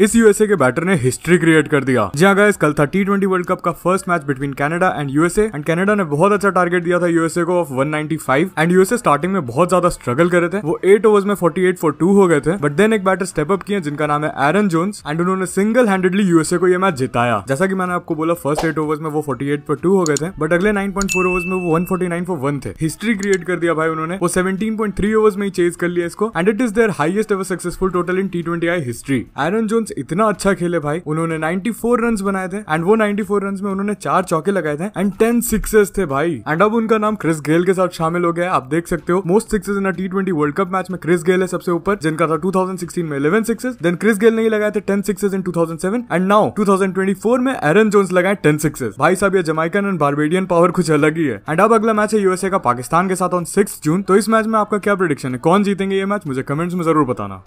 इस यूएसए के बैटर ने हिस्ट्री क्रिएट कर दिया जी गाइस हाँ कल था टी ट्वेंटी वर्ल्ड कप का first match between Canada and USA and Canada ने बहुत अच्छा टारगेट दिया था यूएसए को ऑफ 195 एंड यूएसए स्टार्टिंग में बहुत ज्यादा स्ट्रगल करे थे वो एट ओवर्स में 48 फॉर टू हो गए थे बट देन एक बैटर स्टेप अप किए जिनका नाम है एरन जोन्स एंड उन्होंने सिंगल हैंडेडली यूएसए को यह मैच जिताया जैसा कि मैंने आपको बोला फर्स्ट एट ओवर्स में वो फोर्टी एट फॉर टू हो गए थे बट अगले नाइन पॉइंट फोर ओवर्स में वो one forty nine for one थे हिस्ट्री क्रिएट कर दिया भाई उन्होंने वो सेवेंटीन पॉइंट थ्री ओवर्स में ही चेज कर लिया इसको and it is their highest ever successful total in T twenty I history Aaron जो रन्स इतना अच्छा खेले भाई उन्होंने 94 रन बनाए थे एंड वो 94 रन में उन्होंने चार चौके लगाए थे एंड टेन सिक्सेस थे भाई एंड अब उनका नाम क्रिस गेल के साथ शामिल हो गया आप देख सकते हो most sixes in T twenty World Cup match में क्रिस गेल है सबसे ऊपर जिनका था टू में eleven sixes then Chris Gayle नहीं लगाए थे ten sixes in two and now two में एरन जोन्स लगाए टेन सिक्सेस भाई साहब ये जमाइकन एंड बार्बेडियन पावर कुछ अलग ही है एंड अब अगला मैच है यूएसए का पाकिस्तान के साथ ऑन सिक्स जून तो इस मैच में आपका क्या प्रोडिक्शन है कौन जीतेंगे ये मैच मुझे कमेंट्स में जरूर बताना